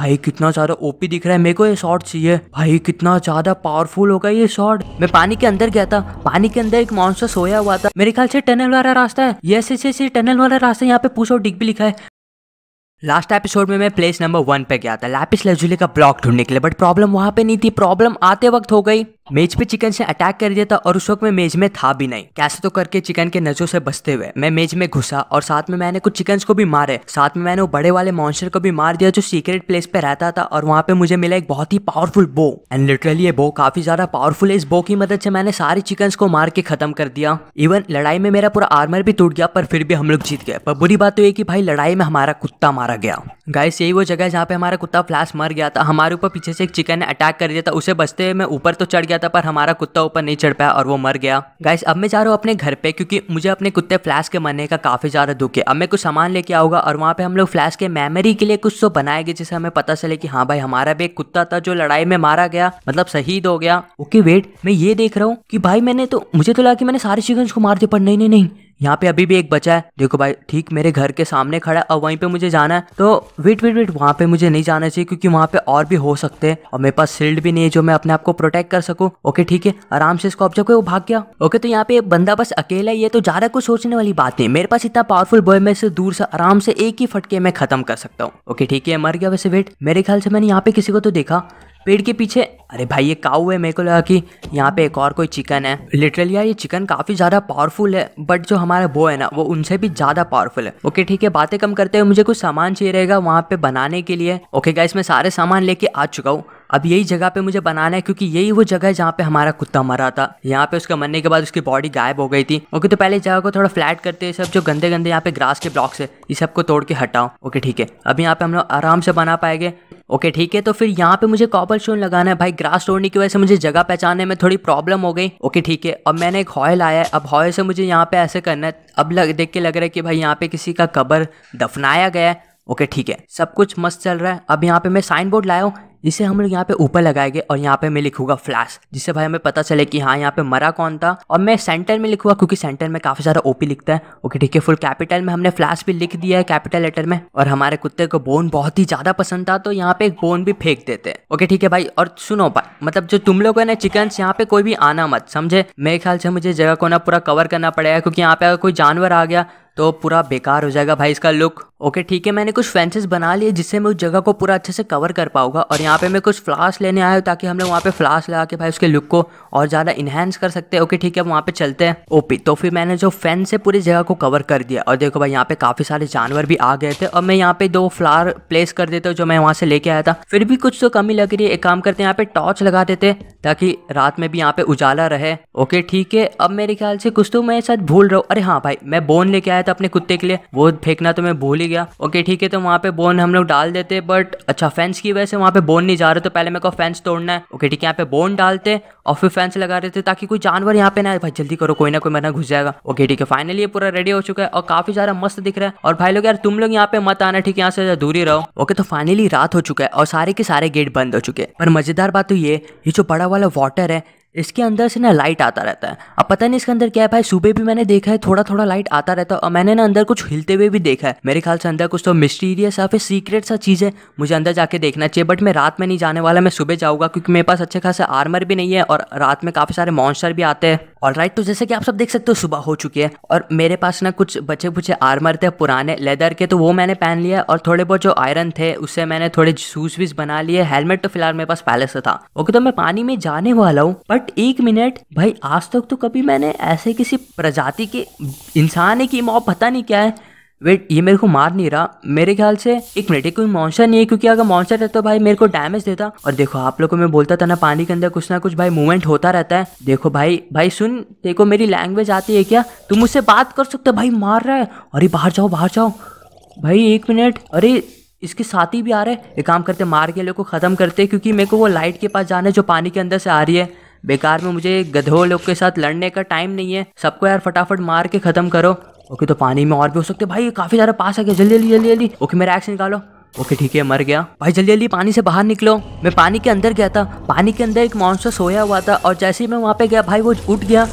भाई कितना ज्यादा ओपी दिख रहा है मेरे को ये शॉर्ट चाहिए भाई कितना ज्यादा पावरफुल होगा ये शॉर्ट मैं पानी के अंदर गया था पानी के अंदर एक मॉन्स्टर सोया हुआ था मेरे ख्याल से टनल वाला रास्ता है ये ऐसे टनल वाला रास्ता यहाँ पे पूछो डिग भी लिखा है लास्ट एपिसोड में मैं प्लेस नंबर वन पे गया था लैपिस लजुले का ब्लॉक ढूंढने के लिए बट प्रॉब्लम वहां पे नहीं थी प्रॉब्लम आते वक्त हो गई मेज पे चिकन से अटैक कर दिया था और उस वक्त मैं मेज में था भी नहीं कैसे तो करके चिकन के नजों से बचते हुए मैं मेज में घुसा और साथ में मैंने कुछ चिकन को भी मारे साथ में मैंने वो बड़े वाले मॉन्स्टर को भी मार दिया जो सीक्रेट प्लेस पे रहता था और वहाँ पे मुझे मिला एक बहुत ही पावरफुल बो एंड लिटरली ये बो काफी ज्यादा पावरफुल है इस बो की मदद से मैंने सारे चिकन को मार के खत्म कर दिया इवन लड़ाई में मेरा पूरा आर्मर भी टूट गया पर फिर भी हम लोग जीत गए पर बुरी बात तो ये की भाई लड़ाई में हमारा कुत्ता मारा मारा गया गाइस यही वो जगह है जहाँ पे हमारा कुत्ता फ्लैश मर गया था हमारे ऊपर पीछे से एक चिकन ने अटैक कर दिया था उसे बचते मैं ऊपर तो चढ़ गया था पर हमारा कुत्ता ऊपर नहीं चढ़ पाया और वो मर गया गाइस अब मैं जा रहा हूँ अपने घर पे क्योंकि मुझे अपने कुत्ते फ्लैश के मरने का काफी ज्यादा दुख है अब मैं कुछ सामान लेके आऊंगा और वहाँ पे हम लोग फ्लैश के मेमोरी के लिए कुछ तो बनाएंगे जिससे हमें पता चले की हाँ भाई हमारा भी एक कुत्ता था जो लड़ाई में मारा गया मतलब शहीद हो गया ओके वेट मैं ये देख रहा हूँ की भाई मैंने तो मुझे तो लगा की मैंने सारे चिकन को मार दिया पर नहीं नहीं यहाँ पे अभी भी एक बचा है देखो भाई ठीक मेरे घर के सामने खड़ा है और वहीं पे मुझे जाना है तो वेट वेट वेट वहाँ पे मुझे नहीं जाना चाहिए क्योंकि वहाँ पे और भी हो सकते हैं और मेरे पास सील्ड भी नहीं है जो मैं अपने आप को प्रोटेक्ट कर सकूँ ओके ठीक है आराम से इसको ऑब्जेक्ट वो भाग गया ओके तो यहाँ पे बंदा बस अकेला ही है तो ज्यादा कुछ सोचने वाली बात नहीं मेरे पास इतना पावरफुल बॉय मैं इसे दूर से आराम से एक ही फटके मैं खत्म कर सकता हूँ ओके ठीक है मर गया वैसे वेट मेरे ख्याल से मैंने यहाँ पे किसी को तो देखा पेड़ के पीछे अरे भाई ये काउ है मेरे को लगा कि यहाँ पे एक और कोई चिकन है लिटरली यार ये चिकन काफी ज्यादा पावरफुल है बट जो हमारा बो है ना वो उनसे भी ज्यादा पावरफुल है ओके ठीक है बातें कम करते हुए मुझे कुछ सामान चाहिए रहेगा वहाँ पे बनाने के लिए ओके गाइस मैं सारे सामान लेके आ चुका हूँ अब यही जगह पे मुझे बनाना है क्योंकि यही वो जगह है जहाँ पे हमारा कुत्ता मरा था यहाँ पे उसके मरने के बाद उसकी बॉडी गायब हो गई थी ओके तो पहले जगह को थोड़ा फ्लैट करते हैं सब जो गंदे गंदे यहाँ पे ग्रास के ब्लॉक्स है ये सबको तोड़ के हटाओ ओके ठीक है अब यहाँ पे हम लोग आराम से बना पाएंगे ओके ठीक है तो फिर यहाँ पे मुझे कॉपर स्टोन लगाना है भाई ग्रास तोड़ने की वजह से मुझे जगह पहचानने में थोड़ी प्रॉब्लम हो गई ओके ठीक है अब मैंने एक हॉयल आया है अब हॉयल से मुझे यहाँ पे ऐसे करना है अब लग देख के लग रहा है कि भाई यहाँ पे किसी का कबर दफनाया गया है ओके ठीक है सब कुछ मस्त चल रहा है अब यहाँ पे मैं साइन बोर्ड लाया हूँ जिसे हम लोग यहाँ पे ऊपर लगाएंगे और यहाँ पे मैं लिखूंगा फ्लैश जिससे भाई हमें पता चले कि हाँ यहाँ पे मरा कौन था और मैं सेंटर में लिखूंगा क्योंकि सेंटर में काफी सारा ओपी लिखता है ओके ठीक है फुल कैपिटल में हमने फ्लैश भी लिख दिया है कैपिटल लेटर में और हमारे कुत्ते को बोन बहुत ही ज्यादा पसंद था तो यहाँ पे एक बोन भी फेंक देते हैं ओके ठीक है भाई और सुनो भाई मतलब जो तुम लोग है ना चिकन यहाँ पे कोई भी आना मत समझे मेरे ख्याल से मुझे जगह को ना पूरा कवर करना पड़ेगा क्योंकि यहाँ पे अगर कोई जानवर आ गया तो पूरा बेकार हो जाएगा भाई इसका लुक ओके ठीक है मैंने कुछ फेंसेस बना लिए जिससे मैं उस जगह को पूरा अच्छे से कवर कर पाऊंगा और यहाँ पे मैं कुछ फ्लास लेने आया हूँ ताकि हम लोग वहाँ पे फ्लास लगा के भाई उसके लुक को और ज़्यादा इन्हेंस कर सकते हैं ओके ठीक है वहाँ पे चलते हैं ओपी तो फिर मैंने जो फेंस से पूरी जगह को कवर कर दिया और देखो भाई यहाँ पे काफ़ी सारे जानवर भी आ गए थे और मैं यहाँ पे दो फ्लार प्लेस कर देता हूँ जो मैं वहाँ से लेके आया था फिर भी कुछ तो कमी लग रही है एक काम करते हैं यहाँ पे टॉर्च लगा देते ताकि रात में भी यहाँ पे उजाला रहे ओके ठीक है अब मेरे ख्याल से कुछ तो मैं शायद भूल रहा हूँ अरे हाँ भाई मैं बोन लेके आया था था अपने कुत्ते के लिए वो फेंकना तो मैं भूल ही गया ओके ठीक है तो वहाँ पे बोन हम लोग डाल देते बट अच्छा फैंस की वजह से वहाँ पे बोन नहीं जा रहे तो पहले मेरे को फैंस तोड़ना है ओके ठीक है यहाँ पे बोन डालते और फिर फैंस लगा रहे थे ताकि कोई जानवर यहाँ पे ना भाई जल्दी करो कोई ना कोई मरना घुस जाएगा ओके ठीक है फाइनली ये पूरा रेडी हो चुका है और काफी सारा मस्त दिख रहा है और भाई लोग यार तुम लोग यहाँ पे मत आना ठीक है यहाँ से दूरी रहो ओके तो फाइनली रात हो चुका है और सारे के सारे गेट बंद हो चुके हैं पर मजेदार बात तो ये ये जो बड़ा वाला वाटर है इसके अंदर से ना लाइट आता रहता है अब पता नहीं इसके अंदर क्या है भाई सुबह भी मैंने देखा है थोड़ा थोड़ा लाइट आता रहता है और मैंने ना अंदर कुछ हिलते हुए भी देखा है मेरे ख्याल से अंदर कुछ तो मिस्टीरियस या फिर सीक्रेट सा चीज़ है मुझे अंदर जाके देखना चाहिए बट मैं रात में नहीं जाने वाला मैं सुबह जाऊँगा क्योंकि मेरे पास अच्छे खासे आर्मर भी नहीं है और रात में काफ़ी सारे मॉन्स्टर भी आते हैं और राइट तो जैसे कि आप सब देख सकते हो सुबह हो चुकी है और मेरे पास ना कुछ बचे बुचे आर्मर थे पुराने लेदर के तो वो मैंने पहन लिया और थोड़े बहुत जो आयरन थे उससे मैंने थोड़े शूज वीज बना लिए हेलमेट तो फिलहाल मेरे पास पहले से था ओके तो मैं पानी में जाने वाला हूँ बट बट एक मिनट भाई आज तक तो कभी मैंने ऐसे किसी प्रजाति के इंसान है कि मॉब पता नहीं क्या है वेट ये मेरे को मार नहीं रहा मेरे ख्याल से एक मिनट कोई मॉन्सर नहीं है क्योंकि अगर मॉन्सर रहता तो भाई मेरे को डैमेज देता और देखो आप लोगों को मैं बोलता था ना पानी के अंदर कुछ ना कुछ भाई मूवमेंट होता रहता है देखो भाई भाई सुन देखो मेरी लैंग्वेज आती है क्या तुम मुझसे बात कर सकते भाई मार रहा है अरे बाहर जाओ बाहर जाओ भाई एक मिनट अरे इसके साथी भी आ रहे हैं एक काम करते मार के लोग को ख़त्म करते क्योंकि मेरे को वो लाइट के पास जाना है जो पानी के अंदर से आ रही है बेकार में मुझे गधो लोग के साथ लड़ने का टाइम नहीं है सबको यार फटाफट मार के ख़त्म करो ओके तो पानी में और भी हो सकते भाई काफ़ी सारे पास आ गया जल्दी जल्दी जल्दी जल्दी ओके मेरा एक्स निकालो ओके ठीक है मर गया भाई जल्दी जल्दी पानी से बाहर निकलो मैं पानी के अंदर गया था पानी के अंदर एक मॉन्सर सोया हुआ था और जैसे ही मैं वहाँ पे गया भाई वो उठ गया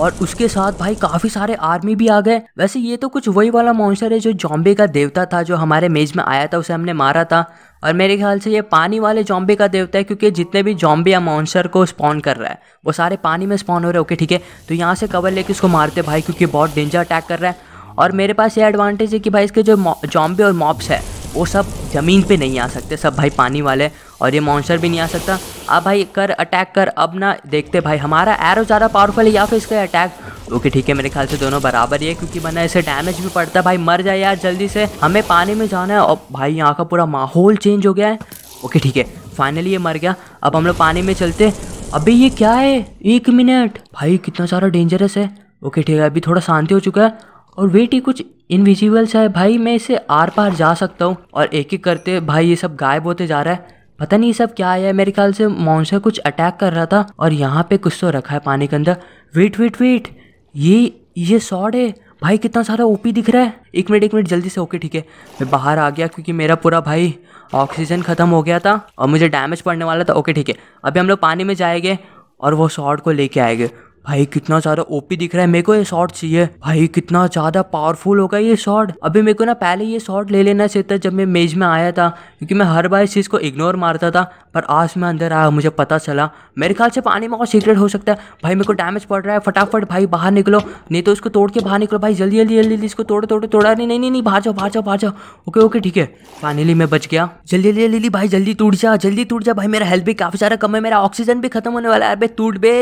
और उसके साथ भाई काफ़ी सारे आर्मी भी आ गए वैसे ये तो कुछ वही वाला मॉन्सर है जो जॉम्बे का देवता था जो हमारे मेज में आया था उसे हमने मारा था और मेरे ख्याल से ये पानी वाले जॉम्बे का देवता है क्योंकि जितने भी जॉम्बे या मॉन्सर को स्पॉन कर रहा है वो सारे पानी में स्पॉन हो रहे हैं ओके ठीक है तो यहाँ से कवर लेके इसको मारते भाई क्योंकि बहुत डेंजर अटैक कर रहा है और मेरे पास ये एडवांटेज है कि भाई इसके जो जॉम्बे और मॉप्स है वो सब ज़मीन पे नहीं आ सकते सब भाई पानी वाले और ये मॉन्सर भी नहीं आ सकता अब भाई कर अटैक कर अब ना देखते भाई हमारा एरो ज़्यादा पावरफुल है या फिर इसका अटैक ओके ठीक है मेरे ख्याल से दोनों बराबर ही है क्योंकि मैंने इसे डैमेज भी पड़ता है भाई मर जाए यार जल्दी से हमें पानी में जाना है और भाई यहाँ का पूरा माहौल चेंज हो गया है ओके ठीक है फाइनली ये मर गया अब हम लोग पानी में चलते अभी ये क्या है एक मिनट भाई कितना सारा डेंजरस है ओके ठीक है अभी थोड़ा शांति हो चुका है और वेट ही कुछ इनविजिबल्स है भाई मैं इसे आर पार जा सकता हूँ और एक एक करते भाई ये सब गायब होते जा रहा है पता नहीं ये सब क्या है मेरे ख्याल से मॉन्सर कुछ अटैक कर रहा था और यहाँ पे कुछ तो रखा है पानी के अंदर वेट वेट वेट ये ये शॉर्ट है भाई कितना सारा ओपी दिख रहा है एक मिनट एक मिनट जल्दी से ओके ठीक है मैं बाहर आ गया क्योंकि मेरा पूरा भाई ऑक्सीजन ख़त्म हो गया था और मुझे डैमेज पड़ने वाला था ओके ठीक है अभी हम लोग पानी में जाएंगे और वो शॉर्ट को लेके आएंगे भाई कितना ज्यादा ओपी दिख रहा है मेरे को ये शॉर्ट चाहिए भाई कितना ज्यादा पावरफुल होगा ये शॉर्ट अभी मेरे को ना पहले ये शॉर्ट ले लेना चाहिए था जब मैं मेज में आया था क्योंकि मैं हर बार इस चीज़ को इग्नोर मारता था पर आज मैं अंदर आया मुझे पता चला मेरे ख्याल से पानी में और सीक्रेट हो सकता है भाई मेरे को डैमेज पड़ रहा है फटाफट भाई बाहर निकलो नहीं तो इसको तोड़ के बाहर निकलो भाई जल्दी जल्दी जल्दी इसको तोड़ो तोड़ो तोड़ा नहीं नहीं नहीं बाहर जाओ बाहर जाओ बाहर जाओ ओके ओके ठीक है फाइनली मैं बच गया जल्दी जल्दी जल्दी भाई जल्दी टूट जा जल्दी टूट जा भाई मेरा हेल्थ भी काफ़ी सारा कम है मेरा ऑक्सीजन भी खत्म होने वाला है अभी टूट बे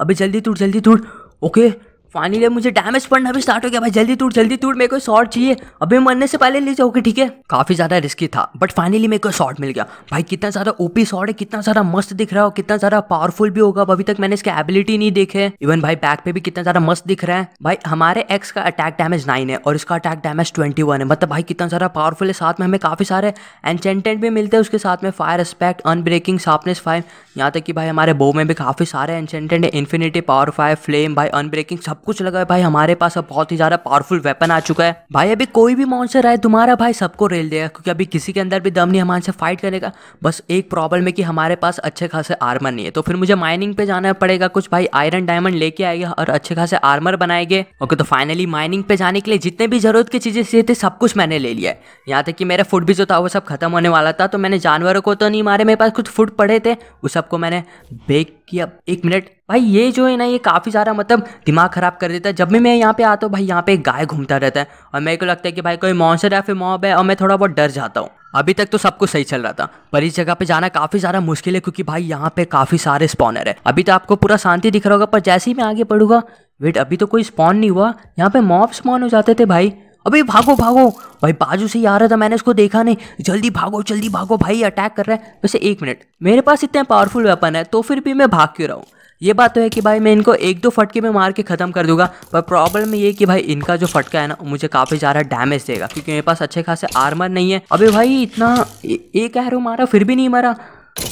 अभी जल्दी टूट जल्दी थोड़ ओके फाइनली मुझे डैमेज पड़ना भी स्टार्ट हो गया भाई जल्दी टूट जल्दी टूट मेरे को शॉर्ट चाहिए अभी मरने से पहले ले जाओगे ठीक है काफी ज्यादा रिस्की था बट फाइनली मेरे को शॉर्ट मिल गया भाई कितना ज्यादा ओपी शॉर्ट है कितना ज्यादा मस्त दिख रहा है कितना ज्यादा पावरफुल भी होगा अभी तक मैंने इसके एबिलिटी नहीं देखे इवन भाई बैक पे भी कितना ज्यादा मस्त दिख रहा है भाई हमारे एक्स का अटैक डैमेज नाइन है और इसका अटैक डैमेज ट्वेंटी वन है मतलब भाई कितना ज्यादा पावरफुल है साथ में हमें काफी सारे एनचेंटेंट भी मिलते हैं उसके साथ में fire aspect unbreaking sharpness five यहाँ तक कि भाई हमारे बो में भी काफी सारे एनचेंटेंट है इन्फिनिटी पावर फाइव फ्लेम भाई अनब्रेकिंग सब कुछ लगा है भाई हमारे पास अब बहुत ही ज्यादा पावरफुल वेपन आ चुका है भाई अभी कोई भी मॉन्स्टर आए तुम्हारा भाई सबको रेल देगा क्योंकि अभी किसी के अंदर भी दम नहीं हमारे से फाइट करेगा बस एक प्रॉब्लम है कि हमारे पास अच्छे खासे आर्मर नहीं है तो फिर मुझे माइनिंग पे जाना पड़ेगा कुछ भाई आयरन डायमंड लेके आएगा और अच्छे खासे आर्मर बनाएंगे ओके तो फाइनली माइनिंग पे जाने के लिए जितने भी जरूरत की चीजें चाहिए थे सब कुछ मैंने ले लिया है यहाँ तक कि मेरा फूड भी जो था वो सब खत्म होने वाला था तो मैंने जानवरों को तो नहीं मारे मेरे पास कुछ फूड पड़े थे उस सबको मैंने बेक कि अब एक मिनट भाई ये जो है ना ये काफ़ी सारा मतलब दिमाग ख़राब कर देता है जब भी मैं यहाँ पे आता हूँ भाई यहाँ पे गाय घूमता रहता है और मेरे को लगता है कि भाई कोई मॉन्सर या फिर मॉब है और मैं थोड़ा बहुत डर जाता हूँ अभी तक तो सब कुछ सही चल रहा था पर इस जगह पे जाना काफ़ी ज़्यादा मुश्किल है क्योंकि भाई यहाँ पे काफ़ी सारे स्पॉनर है अभी तो आपको पूरा शांति दिख रहा होगा पर जैसे ही मैं आगे बढ़ूंगा वेट अभी तो कोई स्पॉन नहीं हुआ यहाँ पे मॉब स्पॉन हो जाते थे भाई अबे भागो भागो भाई बाजू से ही आ रहा था मैंने उसको देखा नहीं जल्दी भागो जल्दी भागो भाई अटैक कर रहा है वैसे एक मिनट मेरे पास इतने पावरफुल वेपन है तो फिर भी मैं भाग क्यों रहा हूँ ये बात तो है कि भाई मैं इनको एक दो फटके में मार के ख़त्म कर दूंगा पर प्रॉब्लम ये कि भाई इनका जो फटका है ना मुझे काफ़ी ज़्यादा डैमेज देगा क्योंकि मेरे पास अच्छे खासे आर्मर नहीं है अभी भाई इतना ए, एक एरो मारा फिर भी नहीं मारा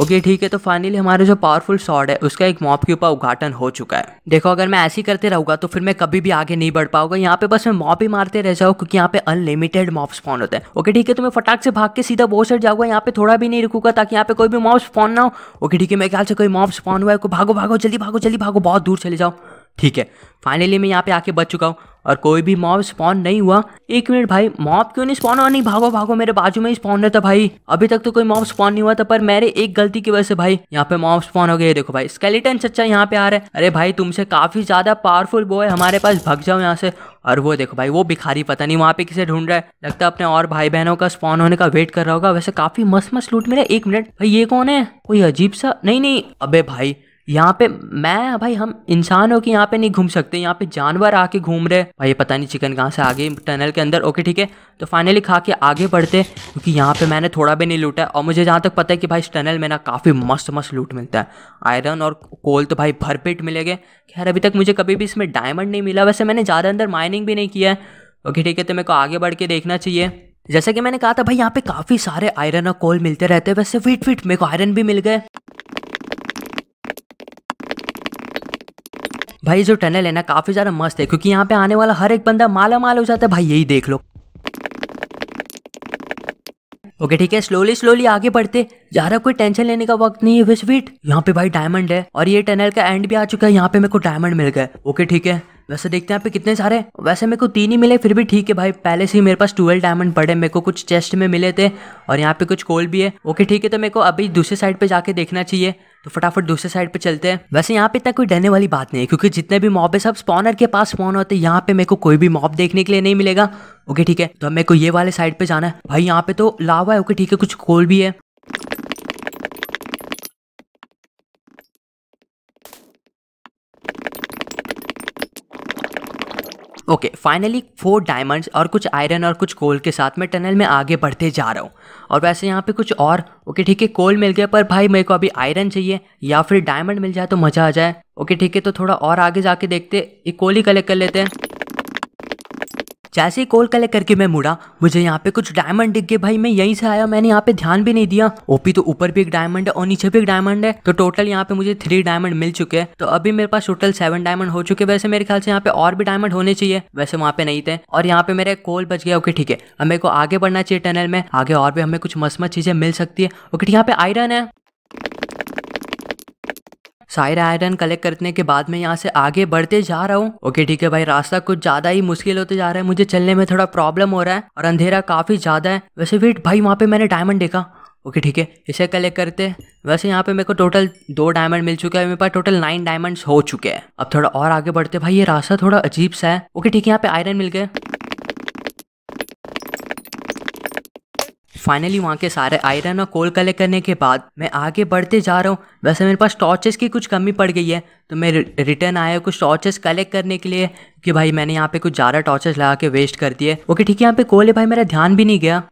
ओके ठीक है तो फाइनली हमारा जो पावरफुल शॉर्ट है उसका एक मॉप के ऊपर उद्घाटन हो चुका है देखो अगर मैं ऐसे ही करते रहूंगा तो फिर मैं कभी भी आगे नहीं बढ़ पाऊंगा यहाँ पे बस मैं मॉप ही मारते रह जाऊँ क्योंकि यहाँ पे अनलिमिटेड मॉप स्पॉन होते हैं ओके ठीक है तो मैं फटाक से भाग के सीधा बहुत सर जाऊंगा यहाँ पे थोड़ा भी नहीं रुकूंगा ताकि यहाँ पे कोई भी मॉप स्पॉन ना हो ओके ठीक है मेरे ख्याल से कोई मॉप स्पॉन हुआ है तो भागो भागो जल्दी भागो जल्दी भागो बहुत दूर चले जाओ ठीक है फाइनली मैं यहाँ पे आके बच चुका हूँ और कोई भी मॉब स्पॉन नहीं हुआ एक मिनट भाई मॉब क्यों नहीं स्पॉन हुआ नहीं भागो भागो मेरे बाजू में ही स्पॉन रहता भाई अभी तक तो कोई मॉब स्पॉन नहीं हुआ था पर मेरे एक गलती की वजह से भाई यहाँ पे मॉब स्पॉन हो गए देखो भाई स्केलेटन चच्चा यहाँ पे आ रहा है अरे भाई तुमसे काफी ज्यादा पावरफुल वो है हमारे पास भग जाओ यहाँ से और वो देखो भाई वो भिखारी पता नहीं वहाँ पे किसे ढूंढ रहा है लगता है अपने और भाई बहनों का स्पॉन होने का वेट कर रहा होगा वैसे काफी मस्त मस्त लूट मिला एक मिनट भाई ये कौन है कोई अजीब सा नहीं नहीं अबे भाई यहाँ पे मैं भाई हम इंसान हो कि यहाँ पे नहीं घूम सकते यहाँ पे जानवर आके घूम रहे भाई पता नहीं चिकन कहाँ से आ गई टनल के अंदर ओके ठीक है तो फाइनली खा के आगे बढ़ते क्योंकि यहाँ पे मैंने थोड़ा भी नहीं लूटा और मुझे जहाँ तक पता है कि भाई इस टनल में ना काफ़ी मस्त मस्त लूट मिलता है आयरन और कोल तो भाई भरपेट मिलेंगे खैर अभी तक मुझे कभी भी इसमें डायमंड नहीं मिला वैसे मैंने ज़्यादा अंदर माइनिंग भी नहीं किया है ओके ठीक है तो मेरे को आगे बढ़ के देखना चाहिए जैसे कि मैंने कहा था भाई यहाँ पे काफ़ी सारे आयरन और कोल मिलते रहते हैं वैसे फिट फिट मेरे को आयरन भी मिल गए भाई जो टनल है ना काफी ज्यादा मस्त है क्योंकि यहाँ पे आने वाला हर एक बंदा माला माल हो जाता है भाई यही देख लो ओके okay, ठीक है स्लोली स्लोली आगे बढ़ते ज्यादा कोई टेंशन लेने का वक्त नहीं है स्वीट यहाँ पे भाई डायमंड है और ये टनल का एंड भी आ चुका है यहाँ पे मेरे को डायमंड मिल गया ओके ठीक है वैसे देखते हैं आप पे कितने सारे वैसे मेरे को तीन ही मिले फिर भी ठीक है भाई पहले से ही मेरे पास ट्वेल्व डायमंड पड़े मेरे को कुछ चेस्ट में मिले थे और यहाँ पे कुछ कोल भी है ओके ठीक है तो मेरे को अभी दूसरे साइड पे जाके देखना चाहिए तो फटाफट दूसरे साइड पे चलते हैं वैसे यहाँ पे इतना कोई डरने वाली बात नहीं है क्योंकि जितने भी मॉब है सब स्पॉनर के पास स्पॉन होते हैं यहाँ पे मेरे को कोई भी मॉब देखने के लिए नहीं मिलेगा ओके ठीक है तो मेरे को ये वाले साइड पे जाना है भाई यहाँ पे तो लावा है ओके ठीक है कुछ कोल भी है ओके फाइनली फोर डायमंड्स और कुछ आयरन और कुछ कोल के साथ मैं टनल में आगे बढ़ते जा रहा हूँ और वैसे यहाँ पे कुछ और ओके ठीक है कोल मिल गया पर भाई मेरे को अभी आयरन चाहिए या फिर डायमंड मिल जाए तो मज़ा आ जाए ओके ठीक है तो थोड़ा और आगे जाके देखते एक कोल ही कलेक्ट कर लेते हैं जैसे ही कॉल कलेक्ट करके मैं मुड़ा मुझे यहाँ पे कुछ डायमंड दिख गए भाई मैं यहीं से आया मैंने यहाँ पे ध्यान भी नहीं दिया ओपी तो ऊपर भी एक डायमंड है और नीचे भी एक डायमंड है तो टोटल यहाँ पे मुझे थ्री डायमंड मिल चुके हैं तो अभी मेरे पास टोटल सेवन डायमंड हो चुके वैसे मेरे ख्याल से यहाँ पे और भी डायमंड होने चाहिए वैसे वहाँ पे नहीं थे और यहाँ पे मेरे कॉल बच गया ओके ठीक है हमें को आगे बढ़ना चाहिए टनल में आगे और भी हमें कुछ मस्त मस्त चीजें मिल सकती है ओके यहाँ पे आयरन है सारे आयरन कलेक्ट करने के बाद में यहाँ से आगे बढ़ते जा रहा हूँ ओके ठीक है भाई रास्ता कुछ ज्यादा ही मुश्किल होते जा रहा है मुझे चलने में थोड़ा प्रॉब्लम हो रहा है और अंधेरा काफी ज्यादा है वैसे वेट भाई वहाँ पे मैंने डायमंड देखा ओके ठीक है इसे कलेक्ट करते वैसे यहाँ पे मेरे को टोटल दो डायमंड मिल चुके हैं मेरे पास टोटल नाइन डायमंड हो चुके हैं अब थोड़ा और आगे बढ़ते भाई ये रास्ता थोड़ा अजीब सा है ओके ठीक है यहाँ पे आयरन मिल गए फाइनली वहाँ के सारे आयरन और कोल कलेक्ट करने के बाद मैं आगे बढ़ते जा रहा हूँ वैसे मेरे पास टॉर्चेस की कुछ कमी पड़ गई है तो मैं रिटर्न आया कुछ टॉर्चेस कलेक्ट करने के लिए कि भाई मैंने यहाँ पे कुछ ज़्यादा टॉर्चेस लगा के वेस्ट कर दिए ओके ठीक है यहाँ पे कोल है भाई मेरा ध्यान भी नहीं गया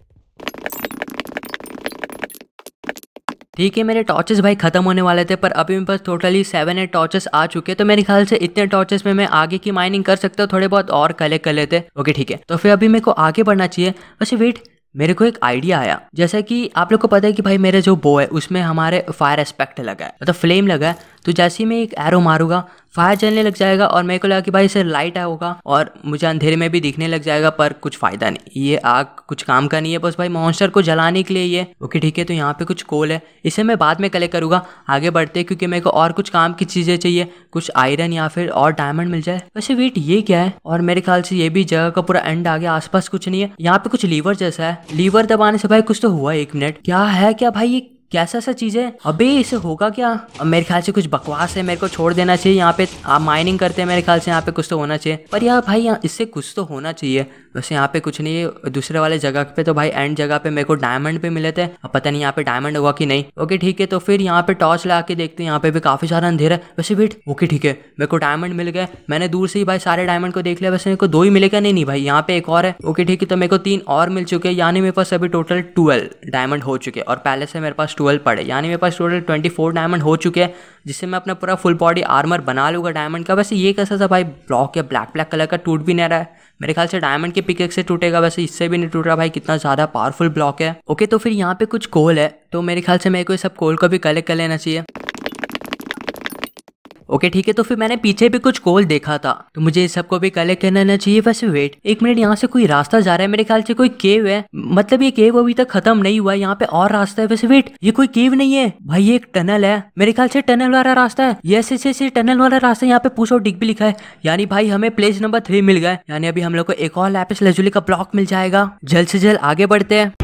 ठीक है मेरे टॉर्चेस भाई खत्म होने वाले थे पर अभी मेरे पास टोटली सेवन एट टॉर्चेस आ चुके हैं तो मेरे ख्याल से इतने टॉर्चेस में मैं आगे की माइनिंग कर सकता हूँ थोड़े बहुत और कलेक्ट कर लेते ओके ठीक है तो फिर अभी मेरे को आगे बढ़ना चाहिए वैसे वेट मेरे को एक आइडिया आया जैसे कि आप लोग को पता है कि भाई मेरे जो बो है उसमें हमारे फायर एस्पेक्ट लगा है मतलब तो फ्लेम लगा है तो जैसे ही मैं एक एरो मारूंगा फायर चलने लग जाएगा और मेरे को लगा कि भाई इसे लाइट आया होगा और मुझे अंधेरे में भी दिखने लग जाएगा पर कुछ फ़ायदा नहीं ये आग कुछ काम का नहीं है बस भाई मॉन्स्टर को जलाने के लिए ये ओके ठीक है तो यहाँ पे कुछ कोल है इसे मैं बाद में कलेक्ट करूंगा आगे बढ़ते क्योंकि मेरे को और कुछ काम की चीज़ें चाहिए कुछ आयरन या फिर और डायमंड मिल जाए वैसे वेट ये क्या है और मेरे ख्याल से ये भी जगह का पूरा एंड आ गया आसपास कुछ नहीं है यहाँ पे कुछ लीवर जैसा है लीवर दबाने से भाई कुछ तो हुआ एक मिनट क्या है क्या भाई ये कैसा सा चीज़ है अबे इसे होगा क्या अब मेरे ख्याल से कुछ बकवास है मेरे को छोड़ देना चाहिए यहाँ पे आप माइनिंग करते हैं मेरे ख्याल से यहाँ पे कुछ तो होना चाहिए पर यार भाई यहाँ इससे कुछ तो होना चाहिए वैसे यहाँ पे कुछ नहीं है दूसरे वाले जगह पे तो भाई एंड जगह पे मेरे को डायमंड पे मिले थे अब पता नहीं यहाँ पे डायमंड होगा कि नहीं ओके ठीक है तो फिर यहाँ पे टॉर्च लगा के देखते हैं यहाँ पे भी काफी सारा अंधेरा है वैसे वेट ओके ठीक है मेरे को डायमंड मिल गया मैंने दूर से ही भाई सारे डायमंड को देख लिया वैसे मेरे को दो ही मिलेगा नहीं नहीं भाई यहाँ पे एक और है ओके ठीक है तो मेरे को तीन और मिल चुके हैं यानी मेरे पास अभी टोटल ट्वेल्व डायमंड हो चुके हैं और पहले से मेरे पास ट्वेल्व पड़े यानी मेरे पास टोटल ट्वेंटी डायमंड हो चुके हैं जिससे मैं अपना पूरा फुल बॉडी आर्मर बना लूँगा डायमंड का वैसे ये कैसा था भाई ब्लॉक या ब्लैक ब्लैक कलर का टूट भी नहीं रहा है मेरे ख्याल से डायमंड के पिकेक से टूटेगा वैसे इससे भी नहीं टूट रहा भाई कितना ज़्यादा पावरफुल ब्लॉक है ओके तो फिर यहाँ पे कुछ कोल है तो मेरे ख्याल से मेरे को सब कोल को भी कलेक्ट कर लेना चाहिए ओके ठीक है तो फिर मैंने पीछे भी कुछ कोल देखा था तो मुझे इस सबको भी कलेक्ट करना चाहिए वैसे वेट एक मिनट यहाँ से कोई रास्ता जा रहा है मेरे ख्याल से कोई केव है मतलब ये केव अभी तक खत्म नहीं हुआ यहाँ पे और रास्ता है वैसे वेट ये कोई केव नहीं है भाई ये एक टनल है मेरे ख्याल से टनल वाला रास्ता है ये ऐसे ऐसे टनल वाला रास्ता यहाँ पे पूछो डिग भी लिखा है यानी भाई हमें प्लेस नंबर थ्री मिल गए यानी अभी हम लोग को एक और लैपिस लजुली का ब्लॉक मिल जाएगा जल्द से जल्द आगे बढ़ते हैं